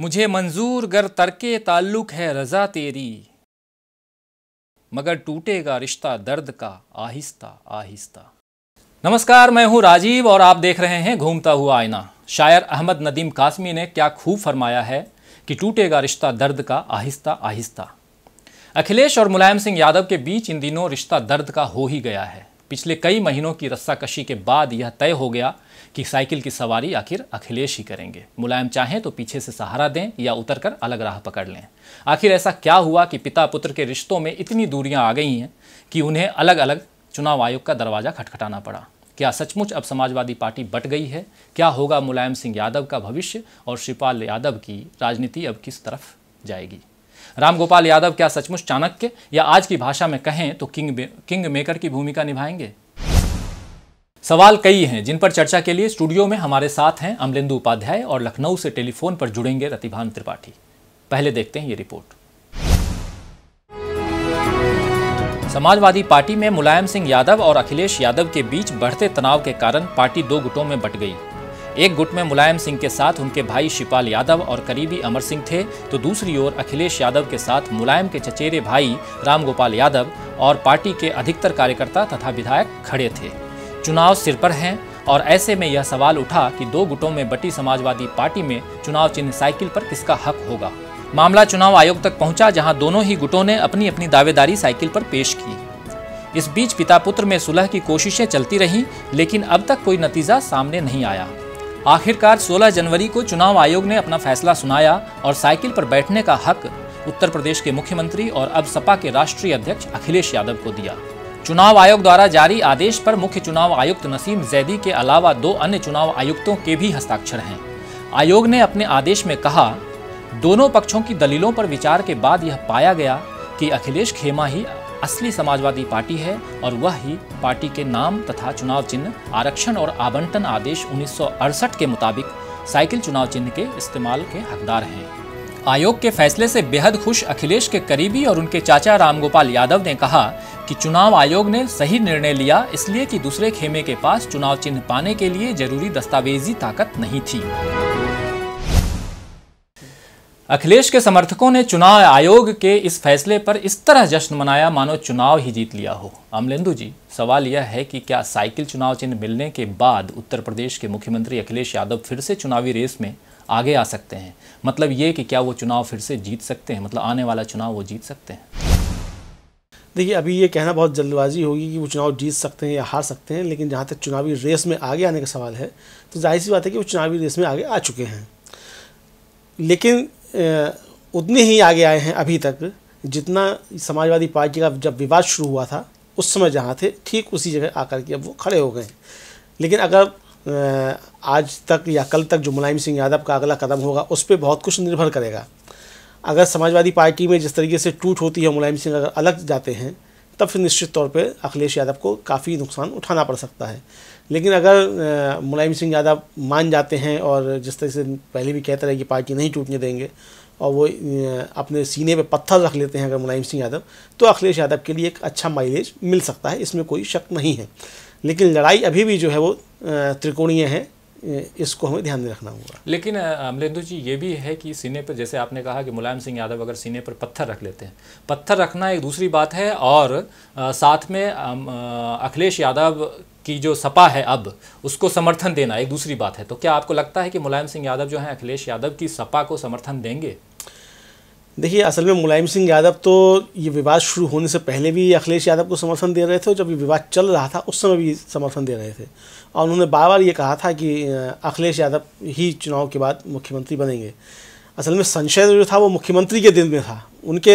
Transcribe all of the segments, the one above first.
मुझे मंजूर गर तरके ताल्लुक है रज़ा तेरी मगर टूटेगा रिश्ता दर्द का आहिस्ता आहिस्ता नमस्कार मैं हूं राजीव और आप देख रहे हैं घूमता हुआ आईना शायर अहमद नदीम कासमी ने क्या खूब फरमाया है कि टूटेगा रिश्ता दर्द का आहिस्ता आहिस्ता अखिलेश और मुलायम सिंह यादव के बीच इन दिनों रिश्ता दर्द का हो ही गया है पिछले कई महीनों की रस्साकशी के बाद यह तय हो गया कि साइकिल की सवारी आखिर अखिलेश ही करेंगे मुलायम चाहें तो पीछे से सहारा दें या उतरकर अलग राह पकड़ लें आखिर ऐसा क्या हुआ कि पिता पुत्र के रिश्तों में इतनी दूरियां आ गई हैं कि उन्हें अलग अलग चुनाव आयोग का दरवाज़ा खटखटाना पड़ा क्या सचमुच अब समाजवादी पार्टी बट गई है क्या होगा मुलायम सिंह यादव का भविष्य और शिवपाल यादव की राजनीति अब किस तरफ जाएगी रामगोपाल यादव क्या सचमुच चाणक्य या आज की भाषा में कहें तो किंग किंग मेकर की भूमिका निभाएंगे सवाल कई हैं जिन पर चर्चा के लिए स्टूडियो में हमारे साथ हैं अमलेंदु उपाध्याय और लखनऊ से टेलीफोन पर जुड़ेंगे रतिभान त्रिपाठी पहले देखते हैं ये रिपोर्ट समाजवादी पार्टी में मुलायम सिंह यादव और अखिलेश यादव के बीच बढ़ते तनाव के कारण पार्टी दो गुटों में बट गई एक गुट में मुलायम सिंह के साथ उनके भाई शिपाल यादव और करीबी अमर सिंह थे तो दूसरी ओर अखिलेश यादव के साथ मुलायम के चचेरे भाई रामगोपाल यादव और पार्टी के अधिकतर कार्यकर्ता तथा विधायक खड़े थे चुनाव सिर पर हैं और ऐसे में यह सवाल उठा कि दो गुटों में बटी समाजवादी पार्टी में चुनाव चिन्ह साइकिल पर किसका हक होगा मामला चुनाव आयोग तक पहुंचा जहां दोनों ही गुटों ने अपनी अपनी दावेदारी साइकिल पर पेश की इस बीच पिता पुत्र में सुलह की कोशिशें चलती रहीं लेकिन अब तक कोई नतीजा सामने नहीं आया आखिरकार 16 जनवरी को चुनाव आयोग ने अपना फैसला सुनाया और साइकिल पर बैठने का हक उत्तर प्रदेश के मुख्यमंत्री और अब सपा के राष्ट्रीय अध्यक्ष अखिलेश यादव को दिया चुनाव आयोग द्वारा जारी आदेश पर मुख्य चुनाव आयुक्त नसीम जैदी के अलावा दो अन्य चुनाव आयुक्तों के भी हस्ताक्षर हैं आयोग ने अपने आदेश में कहा दोनों पक्षों की दलीलों पर विचार के बाद यह पाया गया कि अखिलेश खेमा ही असली समाजवादी पार्टी है और वह ही पार्टी के नाम तथा चुनाव चिन्ह आरक्षण और आवंटन आदेश उन्नीस के मुताबिक साइकिल चुनाव चिन्ह के इस्तेमाल के हकदार हैं आयोग के फैसले से बेहद खुश अखिलेश के करीबी और उनके चाचा रामगोपाल यादव ने कहा कि चुनाव आयोग ने सही निर्णय लिया इसलिए कि दूसरे खेमे के पास चुनाव चिन्ह पाने के लिए जरूरी दस्तावेजी ताकत नहीं थी अखिलेश के समर्थकों ने चुनाव आयोग के इस फैसले पर इस तरह जश्न मनाया मानो चुनाव ही जीत लिया हो अमलेंदु जी सवाल यह है कि क्या साइकिल चुनाव चिन्ह मिलने के बाद उत्तर प्रदेश के मुख्यमंत्री अखिलेश यादव फिर से चुनावी रेस में आगे आ सकते हैं मतलब ये कि क्या वो चुनाव फिर से जीत सकते हैं मतलब आने वाला चुनाव वो जीत सकते हैं देखिए अभी ये कहना बहुत जल्दबाजी होगी कि वो चुनाव जीत सकते हैं या हार सकते हैं लेकिन जहाँ तक चुनावी रेस में आगे आने का सवाल है तो जाहिर सी बात है कि वो चुनावी रेस में आगे आ चुके हैं लेकिन उतने ही आगे आए हैं अभी तक जितना समाजवादी पार्टी का जब विवाद शुरू हुआ था उस समय जहाँ थे ठीक उसी जगह आकर के अब वो खड़े हो गए लेकिन अगर आज तक या कल तक जो मुलायम सिंह यादव का अगला कदम होगा उस पर बहुत कुछ निर्भर करेगा अगर समाजवादी पार्टी में जिस तरीके से टूट होती है मुलायम सिंह अगर अलग जाते हैं तब फिर निश्चित तौर पर अखिलेश यादव को काफ़ी नुकसान उठाना पड़ सकता है लेकिन अगर मुलायम सिंह यादव मान जाते हैं और जिस तरह से पहले भी कहते रहे कि पार्टी नहीं टूटने देंगे और वो अपने सीने पे पत्थर रख लेते हैं अगर मुलायम सिंह यादव तो अखिलेश यादव के लिए एक अच्छा माइलेज मिल सकता है इसमें कोई शक नहीं है लेकिन लड़ाई अभी भी जो है वो त्रिकोणीय है इसको हमें ध्यान में रखना होगा लेकिन अमलेंदु जी ये भी है कि सीने पर जैसे आपने कहा कि मुलायम सिंह यादव अगर सीने पर पत्थर रख लेते हैं पत्थर रखना एक दूसरी बात है और साथ में अखिलेश यादव की जो सपा है अब उसको समर्थन देना एक दूसरी बात है तो क्या आपको लगता है कि मुलायम सिंह यादव जो हैं अखिलेश यादव की सपा को समर्थन देंगे देखिए असल में मुलायम सिंह यादव तो ये विवाद शुरू होने से पहले भी अखिलेश यादव को समर्थन दे रहे थे और जब ये विवाद चल रहा था उस समय भी समर्थन दे रहे थे और उन्होंने बार बार ये कहा था कि अखिलेश यादव ही चुनाव के बाद मुख्यमंत्री बनेंगे असल में संशय जो था वो मुख्यमंत्री के दिल में था उनके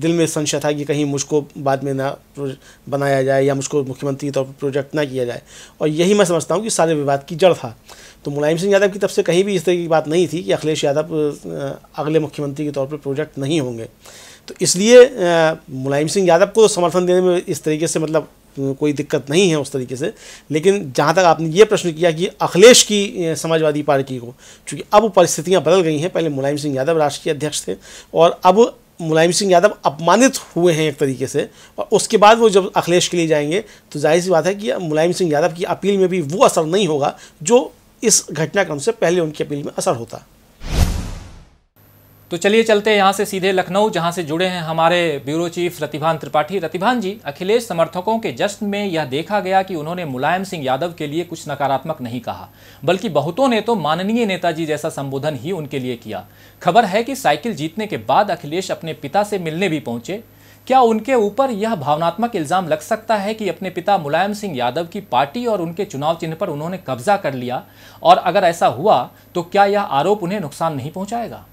दिल में संशय था कि कहीं मुझको बाद में ना बनाया जाए या मुझको मुख्यमंत्री के तौर पर प्रोजेक्ट ना किया जाए और यही मैं समझता हूँ कि सारे विवाद की जड़ था तो मुलायम सिंह यादव की तरफ से कहीं भी इस तरह की बात नहीं थी कि अखिलेश यादव अगले मुख्यमंत्री के तौर पर प्रोजेक्ट नहीं होंगे तो इसलिए मुलायम सिंह यादव को तो समर्थन देने में इस तरीके से मतलब कोई दिक्कत नहीं है उस तरीके से लेकिन जहाँ तक आपने ये प्रश्न किया कि अखिलेश की समाजवादी पार्टी को चूँकि अब परिस्थितियाँ बदल गई हैं पहले मुलायम सिंह यादव राष्ट्रीय अध्यक्ष थे और अब मुलायम सिंह यादव अपमानित हुए हैं एक तरीके से और उसके बाद वो जब अखिलेश के लिए जाएंगे तो जाहिर सी बात है कि मुलायम सिंह यादव की अपील में भी वो असर नहीं होगा जो इस घटनाक्रम से पहले उनकी अपील में असर होता तो चलिए चलते हैं यहाँ से सीधे लखनऊ जहाँ से जुड़े हैं हमारे ब्यूरो चीफ रतिभान त्रिपाठी रतिभान जी अखिलेश समर्थकों के जश्न में यह देखा गया कि उन्होंने मुलायम सिंह यादव के लिए कुछ नकारात्मक नहीं कहा बल्कि बहुतों ने तो माननीय नेताजी जैसा संबोधन ही उनके लिए किया खबर है कि साइकिल जीतने के बाद अखिलेश अपने पिता से मिलने भी पहुंचे क्या उनके ऊपर यह भावनात्मक इल्ज़ाम लग सकता है कि अपने पिता मुलायम सिंह यादव की पार्टी और उनके चुनाव चिन्ह पर उन्होंने कब्जा कर लिया और अगर ऐसा हुआ तो क्या यह आरोप उन्हें नुकसान नहीं पहुंचाएगा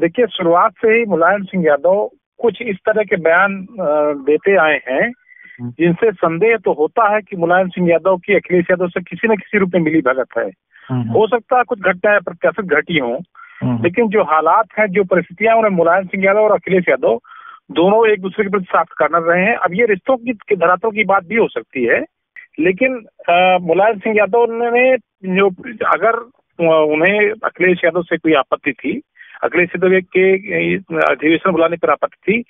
देखिए शुरुआत से ही मुलायम सिंह यादव कुछ इस तरह के बयान देते आए हैं हम्म। जिनसे संदेह तो होता है कि मुलायम सिंह यादव की अखिलेश यादव से किसी न किसी रूप में मिली भगत है हम्म। हो सकता है कुछ घटनाएं प्रत्याशित घटी हों हम्म। लेकिन जो हालात हैं जो परिस्थितियां उन्हें मुलायम सिंह यादव और अखिलेश यादव दोनों एक दूसरे के प्रति साफ करना रहे हैं अब ये रिश्तों की धरातों की बात भी हो सकती है लेकिन मुलायम सिंह यादव ने जो अगर उन्हें अखिलेश यादव से कोई आपत्ति थी अखिलेश यादव के अधिवेशन बुलाने पर आपत्ति थी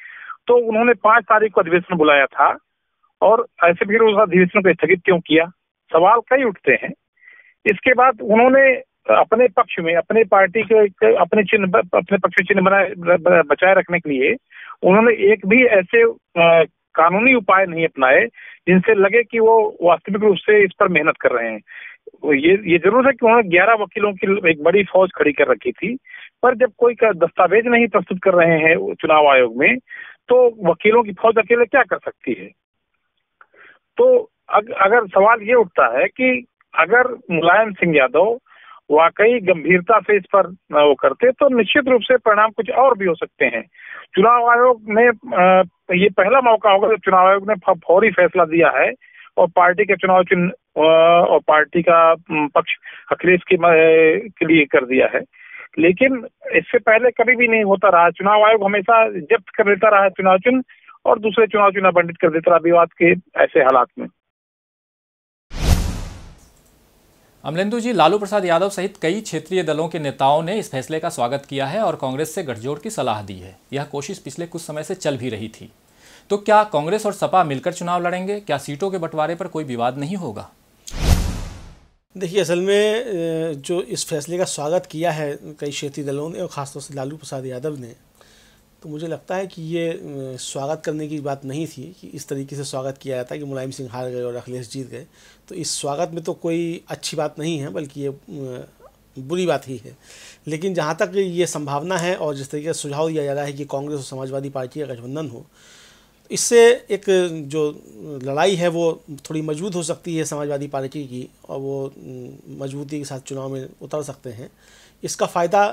तो उन्होंने पांच तारीख को अधिवेशन बुलाया था और ऐसे फिर उस अधिवेशन को स्थगित क्यों किया सवाल कई उठते हैं इसके बाद उन्होंने अपने पक्ष में अपने पार्टी के अपने चिन्ह अपने पक्ष चिन्ह बनाए बचाए रखने के लिए उन्होंने एक भी ऐसे कानूनी उपाय नहीं अपनाए जिनसे लगे कि वो वास्तविक रूप से इस पर मेहनत कर रहे हैं ये ये जरूर है कि उन्होंने ग्यारह वकीलों की एक बड़ी फौज खड़ी कर रखी थी पर जब कोई दस्तावेज नहीं प्रस्तुत कर रहे हैं चुनाव आयोग में तो वकीलों की फौज अकेले क्या कर सकती है तो अग, अगर सवाल ये उठता है कि अगर मुलायम सिंह यादव वाकई गंभीरता से इस पर वो करते तो निश्चित रूप से परिणाम कुछ और भी हो सकते हैं चुनाव आयोग ने ये पहला मौका होगा जब चुनाव आयोग ने फौरी फैसला दिया है और पार्टी के चुनाव चिन्ह और पार्टी का पक्ष अखिलेश के, के लिए कर दिया है लेकिन इससे पहले कभी भी नहीं होता रहा चुनाव आयोग हमेशा जब्त कर लेता रहा चुनाव चिन्ह और दूसरे चुनाव चुनाव आवंटित कर देता रहा विवाद के ऐसे हालात में अमलेंदु जी लालू प्रसाद यादव सहित कई क्षेत्रीय दलों के नेताओं ने इस फैसले का स्वागत किया है और कांग्रेस से गठजोड़ की सलाह दी है यह कोशिश पिछले कुछ समय से चल भी रही थी तो क्या कांग्रेस और सपा मिलकर चुनाव लड़ेंगे क्या सीटों के बंटवारे पर कोई विवाद नहीं होगा देखिए असल में जो इस फैसले का स्वागत किया है कई क्षेत्रीय दलों ने और ख़ासतौर से लालू प्रसाद यादव ने तो मुझे लगता है कि ये स्वागत करने की बात नहीं थी कि इस तरीके से स्वागत किया जाता है कि मुलायम सिंह हार गए और अखिलेश जीत गए तो इस स्वागत में तो कोई अच्छी बात नहीं है बल्कि ये बुरी बात ही है लेकिन जहाँ तक ये संभावना है और जिस तरीके से सुझाव दिया जा रहा है कि कांग्रेस और समाजवादी पार्टी का गठबंधन हो इससे एक जो लड़ाई है वो थोड़ी मजबूत हो सकती है समाजवादी पार्टी की और वो मजबूती के साथ चुनाव में उतर सकते हैं इसका फ़ायदा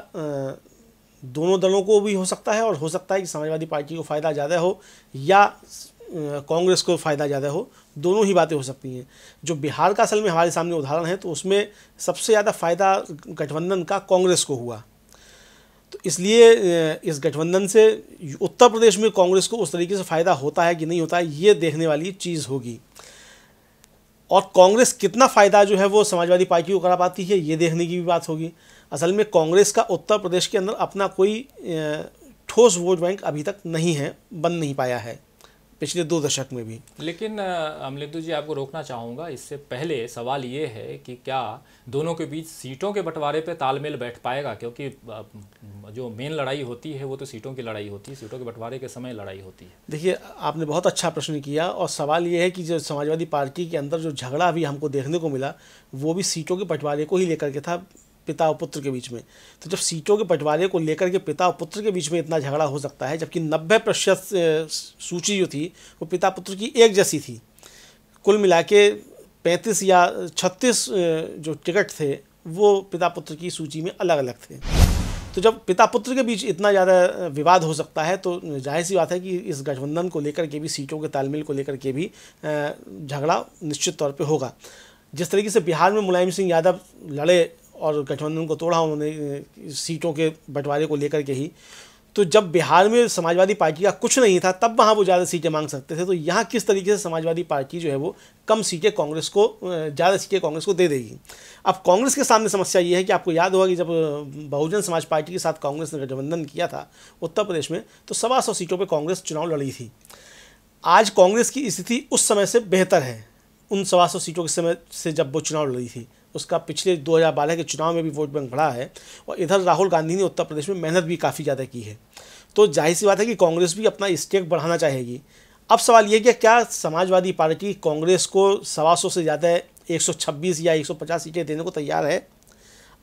दोनों दलों को भी हो सकता है और हो सकता है कि समाजवादी पार्टी को फ़ायदा ज़्यादा हो या कांग्रेस को फ़ायदा ज़्यादा हो दोनों ही बातें हो सकती हैं जो बिहार का असल में हमारे सामने उदाहरण है तो उसमें सबसे ज़्यादा फ़ायदा गठबंधन का कांग्रेस को हुआ तो इसलिए इस गठबंधन से उत्तर प्रदेश में कांग्रेस को उस तरीके से फ़ायदा होता है कि नहीं होता है ये देखने वाली चीज़ होगी और कांग्रेस कितना फ़ायदा जो है वो समाजवादी पार्टी को करा पाती है ये देखने की भी बात होगी असल में कांग्रेस का उत्तर प्रदेश के अंदर अपना कोई ठोस वोट बैंक अभी तक नहीं है बन नहीं पाया है पिछले दो दशक में भी लेकिन अमलिंदु जी आपको रोकना चाहूँगा इससे पहले सवाल ये है कि क्या दोनों के बीच सीटों के बंटवारे पर तालमेल बैठ पाएगा क्योंकि जो मेन लड़ाई होती है वो तो सीटों की लड़ाई होती है सीटों के बंटवारे के समय लड़ाई होती है देखिए आपने बहुत अच्छा प्रश्न किया और सवाल ये है कि जो समाजवादी पार्टी के अंदर जो झगड़ा अभी हमको देखने को मिला वो भी सीटों के बंटवारे को ही लेकर के था पिता और पुत्र के बीच में तो जब सीटों के बंटवारे को लेकर के पिता और पुत्र के बीच में इतना झगड़ा हो सकता है जबकि नब्बे प्रतिशत सूची जो थी वो पिता पुत्र की एक जैसी थी कुल मिला के पैंतीस या छत्तीस जो टिकट थे वो पिता पुत्र की सूची में अलग अलग थे तो जब पिता पुत्र के बीच इतना ज़्यादा विवाद हो सकता है तो जाहिर सी बात है कि इस गठबंधन को लेकर के भी सीटों के तालमेल को लेकर के भी झगड़ा निश्चित तौर पे होगा जिस तरीके से बिहार में मुलायम सिंह यादव लड़े और गठबंधन को तोड़ा उन्होंने सीटों के बंटवारे को लेकर के ही तो जब बिहार में समाजवादी पार्टी का कुछ नहीं था तब वहाँ वो ज़्यादा सीटें मांग सकते थे तो यहाँ किस तरीके से समाजवादी पार्टी जो है वो कम सीटें कांग्रेस को ज़्यादा सीटें कांग्रेस को दे देगी अब कांग्रेस के सामने समस्या ये है कि आपको याद होगा कि जब बहुजन समाज पार्टी के साथ कांग्रेस ने गठबंधन किया था उत्तर प्रदेश में तो सवा सौ सीटों पर कांग्रेस चुनाव लड़ी थी आज कांग्रेस की स्थिति उस समय से बेहतर है उन सवा सौ सीटों के समय से जब वो चुनाव लड़ी थी उसका पिछले 2012 के चुनाव में भी वोट बैंक बढ़ा है और इधर राहुल गांधी ने उत्तर प्रदेश में मेहनत भी काफ़ी ज़्यादा की है तो जाहिर सी बात है कि कांग्रेस भी अपना स्टेक बढ़ाना चाहेगी अब सवाल ये कि क्या समाजवादी पार्टी कांग्रेस को सवा सौ से ज़्यादा 126 या 150 सीटें देने को तैयार है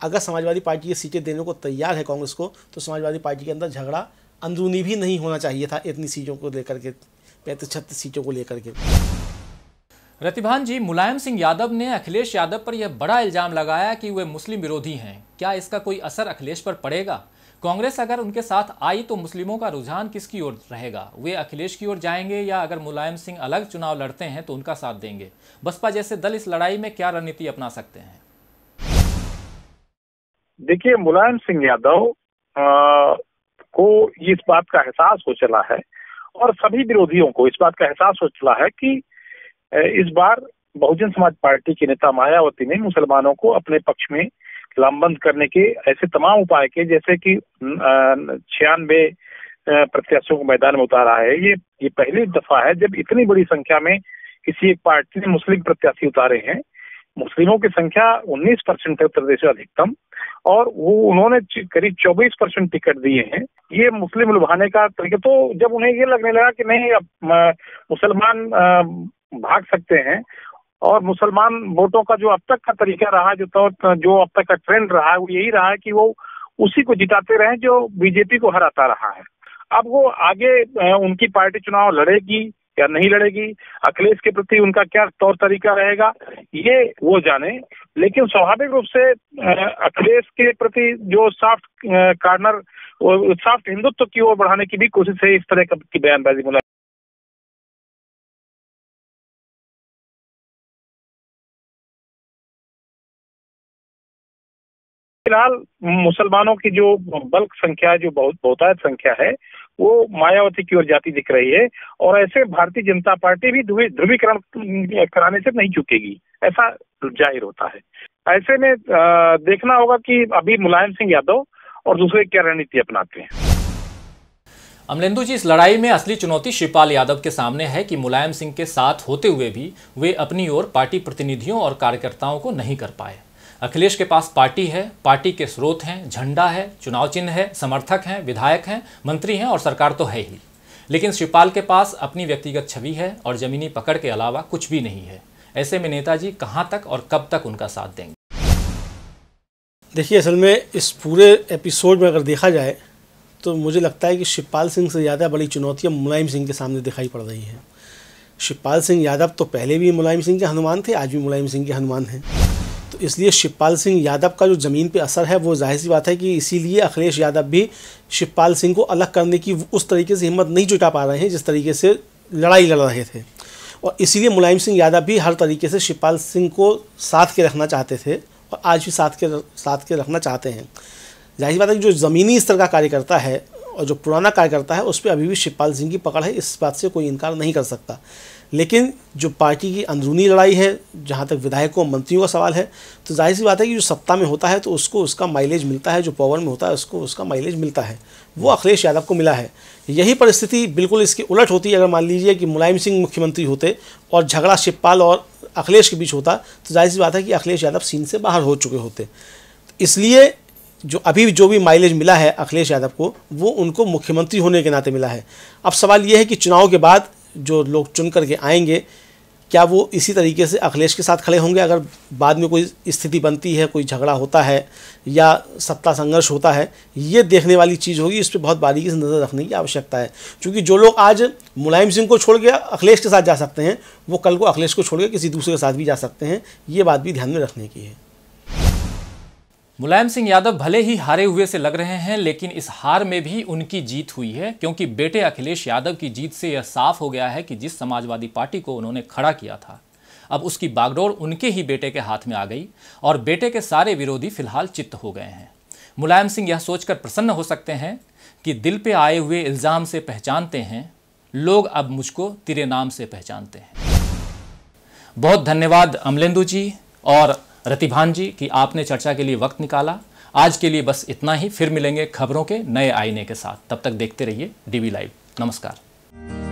अगर समाजवादी पार्टी ये सीटें देने को तैयार है कांग्रेस को तो समाजवादी पार्टी के अंदर झगड़ा अंदरूनी भी नहीं होना चाहिए था इतनी सीटों को लेकर के पैंतीस छत्तीस सीटों को लेकर के रतिभान जी मुलायम सिंह यादव ने अखिलेश यादव पर यह बड़ा इल्जाम लगाया कि वे मुस्लिम विरोधी हैं क्या इसका कोई असर अखिलेश पर पड़ेगा कांग्रेस अगर उनके साथ आई तो मुस्लिमों का रुझान किसकी ओर रहेगा वे अखिलेश की ओर जाएंगे या अगर मुलायम सिंह अलग चुनाव लड़ते हैं तो उनका साथ देंगे बसपा जैसे दल इस लड़ाई में क्या रणनीति अपना सकते हैं देखिए मुलायम सिंह यादव को इस बात का एहसास हो चला है और सभी विरोधियों को इस बात का एहसास हो चला है कि इस बार बहुजन समाज पार्टी की नेता मायावती ने मुसलमानों को अपने पक्ष में लामबंद करने के ऐसे तमाम उपाय किए जैसे कि छियानवे प्रत्याशियों को मैदान में उतारा है ये ये पहली दफा है जब इतनी बड़ी संख्या में किसी एक पार्टी ने मुस्लिम प्रत्याशी उतारे हैं मुस्लिमों की संख्या 19 परसेंट है उत्तर प्रदेश में अधिकतम और वो उन्होंने करीब 24 परसेंट टिकट दिए हैं ये मुस्लिम लुभाने का तरीका तो जब उन्हें ये लगने लगा कि नहीं अब मुसलमान भाग सकते हैं और मुसलमान वोटों का जो अब तक का तरीका रहा जो तो जो अब तक का ट्रेंड रहा है वो यही रहा है कि वो उसी को जिताते रहे जो बीजेपी को हराता रहा है अब वो आगे उनकी पार्टी चुनाव लड़ेगी या नहीं लड़ेगी अखिलेश के प्रति उनका क्या तौर तरीका रहेगा ये वो जाने लेकिन स्वाभाविक रूप से अखिलेश के प्रति जो साफ्ट कार्नर साफ्ट हिंदुत्व की ओर बढ़ाने की भी कोशिश है इस तरह की बयानबाजी मुला फिलहाल मुसलमानों की जो बल्क संख्या जो बहुत बहुतायत संख्या है वो मायावती की ओर जाती दिख रही है और ऐसे भारतीय जनता पार्टी भी ध्रुवीकरण कराने से नहीं चुकेगी ऐसा जाहिर होता है ऐसे में देखना होगा कि अभी मुलायम सिंह यादव और दूसरे क्या रणनीति अपनाते हैं अमलेंदु जी इस लड़ाई में असली चुनौती शिवपाल यादव के सामने है कि मुलायम सिंह के साथ होते हुए भी वे अपनी ओर पार्टी प्रतिनिधियों और कार्यकर्ताओं को नहीं कर पाए अखिलेश के पास पार्टी है पार्टी के स्रोत हैं झंडा है चुनाव चिन्ह है समर्थक हैं विधायक हैं मंत्री हैं और सरकार तो है ही लेकिन शिवपाल के पास अपनी व्यक्तिगत छवि है और ज़मीनी पकड़ के अलावा कुछ भी नहीं है ऐसे में नेताजी कहाँ तक और कब तक उनका साथ देंगे देखिए असल में इस पूरे एपिसोड में अगर देखा जाए तो मुझे लगता है कि शिवपाल सिंह से ज़्यादा बड़ी चुनौतियाँ मुलायम सिंह के सामने दिखाई पड़ रही हैं शिवपाल सिंह यादव तो पहले भी मुलायम सिंह के हनुमान थे आज भी मुलायम सिंह के हनुमान हैं इसलिए शिवपाल सिंह यादव का जो ज़मीन पे असर है वो जाहिर सी बात है कि इसीलिए अखिलेश यादव भी शिवपाल सिंह को अलग करने की उस तरीके से हिम्मत नहीं जुटा पा रहे हैं जिस तरीके से लड़ाई लड़ रहे थे और इसीलिए मुलायम सिंह यादव भी हर तरीके से शिवपाल सिंह को साथ के रखना चाहते थे और आज भी साथ के साथ के रखना चाहते हैं जाहिर सी बात है कि जो ज़मीनी स्तर का कार्यकर्ता है और जो पुराना कार्यकर्ता है उस पर अभी भी शिवपाल सिंह की पकड़ है इस बात से कोई इनकार नहीं कर सकता लेकिन जो पार्टी की अंदरूनी लड़ाई है जहाँ तक विधायकों मंत्रियों का सवाल है तो जाहिर सी बात है कि जो सत्ता में होता है तो उसको उसका माइलेज मिलता है जो पावर में होता है उसको उसका माइलेज मिलता है वो अखिलेश यादव को मिला है यही परिस्थिति बिल्कुल इसके उलट होती है अगर मान लीजिए कि मुलायम सिंह मुख्यमंत्री होते और झगड़ा शिवपाल और अखिलेश के बीच होता तो जाहिर सी बात है कि अखिलेश यादव सीन से बाहर हो चुके होते इसलिए जो अभी जो भी माइलेज मिला है अखिलेश यादव को वो उनको मुख्यमंत्री होने के नाते मिला है अब सवाल ये है कि चुनाव के बाद जो लोग चुन करके आएंगे क्या वो इसी तरीके से अखिलेश के साथ खड़े होंगे अगर बाद में कोई स्थिति बनती है कोई झगड़ा होता है या सत्ता संघर्ष होता है ये देखने वाली चीज़ होगी इस पर बहुत बारीकी से नज़र रखने की आवश्यकता है क्योंकि जो लोग आज मुलायम सिंह को छोड़ के अखिलेश के साथ जा सकते हैं वो कल को अखिलेश को छोड़ के किसी दूसरे के साथ भी जा सकते हैं ये बात भी ध्यान में रखने की है मुलायम सिंह यादव भले ही हारे हुए से लग रहे हैं लेकिन इस हार में भी उनकी जीत हुई है क्योंकि बेटे अखिलेश यादव की जीत से यह साफ हो गया है कि जिस समाजवादी पार्टी को उन्होंने खड़ा किया था अब उसकी बागडोर उनके ही बेटे के हाथ में आ गई और बेटे के सारे विरोधी फिलहाल चित्त हो गए हैं मुलायम सिंह यह सोचकर प्रसन्न हो सकते हैं कि दिल पे आए हुए इल्ज़ाम से पहचानते हैं लोग अब मुझको तिरे नाम से पहचानते हैं बहुत धन्यवाद अमलेंदु जी और रतिभान जी कि आपने चर्चा के लिए वक्त निकाला आज के लिए बस इतना ही फिर मिलेंगे खबरों के नए आईने के साथ तब तक देखते रहिए डीवी लाइव नमस्कार